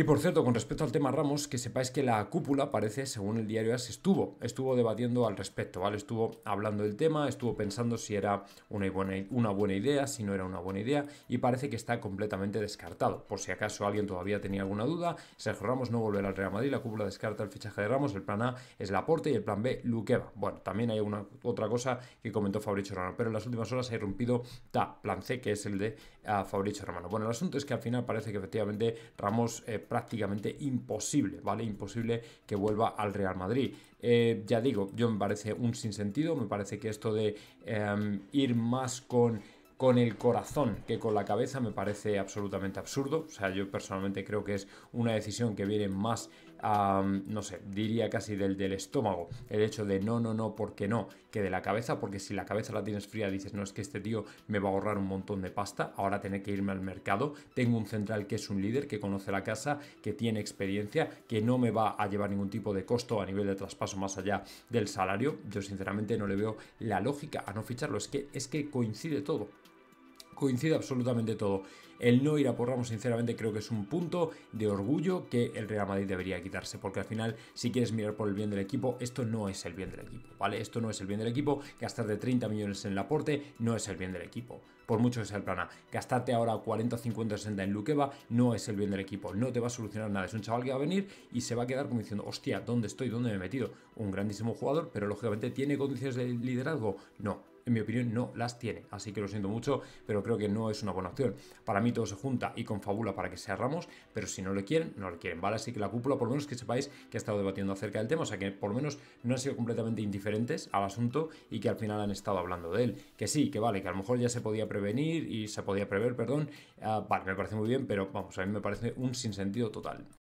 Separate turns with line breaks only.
Y por cierto, con respecto al tema Ramos, que sepáis que la cúpula, parece, según el diario AS, estuvo, estuvo debatiendo al respecto, ¿vale? Estuvo hablando del tema, estuvo pensando si era una buena, una buena idea, si no era una buena idea, y parece que está completamente descartado. Por si acaso alguien todavía tenía alguna duda, Sergio Ramos no volverá al Real Madrid, la cúpula descarta el fichaje de Ramos, el plan A es Laporte y el plan B Luqueva. Bueno, también hay una, otra cosa que comentó Fabricio Romano, pero en las últimas horas ha irrumpido ta plan C, que es el de ah, Fabricio Romano. Bueno, el asunto es que al final parece que efectivamente Ramos... Eh, prácticamente imposible, ¿vale? Imposible que vuelva al Real Madrid. Eh, ya digo, yo me parece un sinsentido, me parece que esto de em, ir más con con el corazón que con la cabeza me parece absolutamente absurdo. O sea, yo personalmente creo que es una decisión que viene más no sé, diría casi del, del estómago. El hecho de no, no, no, ¿por qué no, que de la cabeza, porque si la cabeza la tienes fría dices, no, es que este tío me va a ahorrar un montón de pasta, ahora tiene que irme al mercado, tengo un central que es un líder, que conoce la casa, que tiene experiencia, que no me va a llevar ningún tipo de costo a nivel de traspaso más allá del salario. Yo sinceramente no le veo la lógica a no ficharlo, es que, es que coincide todo coincide absolutamente todo. El no ir a por Ramos, sinceramente, creo que es un punto de orgullo que el Real Madrid debería quitarse, porque al final, si quieres mirar por el bien del equipo, esto no es el bien del equipo, ¿vale? Esto no es el bien del equipo. Gastar de 30 millones en el aporte no es el bien del equipo, por mucho que sea el plana, Gastarte ahora 40, 50, 60 en Luqueva no es el bien del equipo, no te va a solucionar nada. Es un chaval que va a venir y se va a quedar como diciendo, hostia, ¿dónde estoy? ¿Dónde me he metido? Un grandísimo jugador, pero lógicamente tiene condiciones de liderazgo. No, en mi opinión, no las tiene. Así que lo siento mucho, pero creo que no es una buena opción. Para mí todo se junta y confabula para que sea Ramos, pero si no le quieren, no le quieren, ¿vale? Así que la cúpula, por lo menos que sepáis que ha estado debatiendo acerca del tema, o sea que por lo menos no han sido completamente indiferentes al asunto y que al final han estado hablando de él. Que sí, que vale, que a lo mejor ya se podía prevenir y se podía prever, perdón. Ah, vale, me parece muy bien, pero vamos, a mí me parece un sinsentido total.